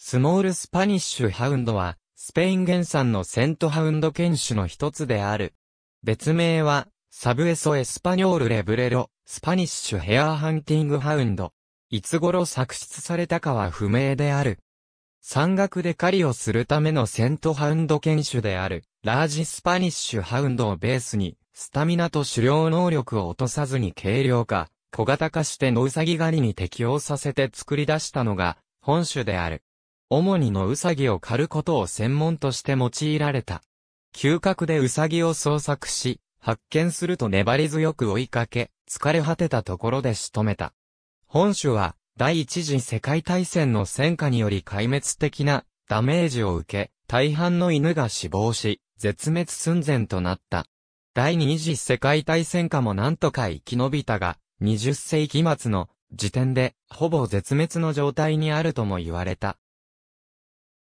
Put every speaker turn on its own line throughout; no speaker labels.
スモールスパニッシュハウンドは、スペイン原産のセントハウンド犬種の一つである。別名は、サブエソエスパニョールレブレロ、スパニッシュヘアーハンティングハウンド。いつ頃作出されたかは不明である。山岳で狩りをするためのセントハウンド犬種である、ラージスパニッシュハウンドをベースに、スタミナと狩猟能力を落とさずに軽量化、小型化してのうさぎ狩りに適応させて作り出したのが、本種である。主にのウサギを狩ることを専門として用いられた。嗅覚でウサギを捜索し、発見すると粘り強く追いかけ、疲れ果てたところで仕留めた。本種は、第一次世界大戦の戦火により壊滅的なダメージを受け、大半の犬が死亡し、絶滅寸前となった。第二次世界大戦下も何とか生き延びたが、20世紀末の時点で、ほぼ絶滅の状態にあるとも言われた。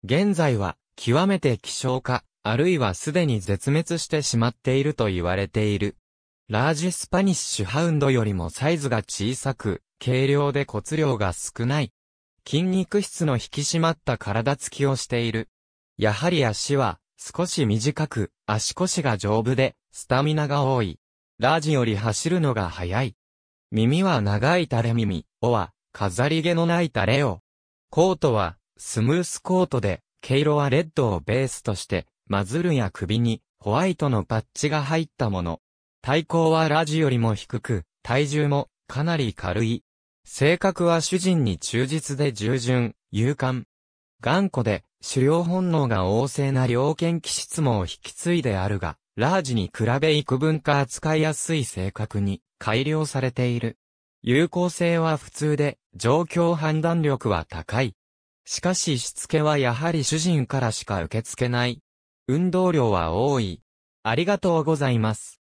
現在は、極めて希少化、あるいはすでに絶滅してしまっていると言われている。ラージスパニッシュハウンドよりもサイズが小さく、軽量で骨量が少ない。筋肉質の引き締まった体つきをしている。やはり足は少し短く、足腰が丈夫で、スタミナが多い。ラージより走るのが速い。耳は長い垂れ耳、尾は飾り毛のない垂れ尾。コートはスムースコートで、毛色はレッドをベースとして、マズルや首にホワイトのパッチが入ったもの。体高はラジよりも低く、体重もかなり軽い。性格は主人に忠実で従順、勇敢。頑固で、狩猟本能が旺盛な猟犬気質も引き継いであるが、ラージに比べ幾分か扱いやすい性格に改良されている。有効性は普通で、状況判断力は高い。しかししつけはやはり主人からしか受け付けない。運動量は多い。ありがとうございます。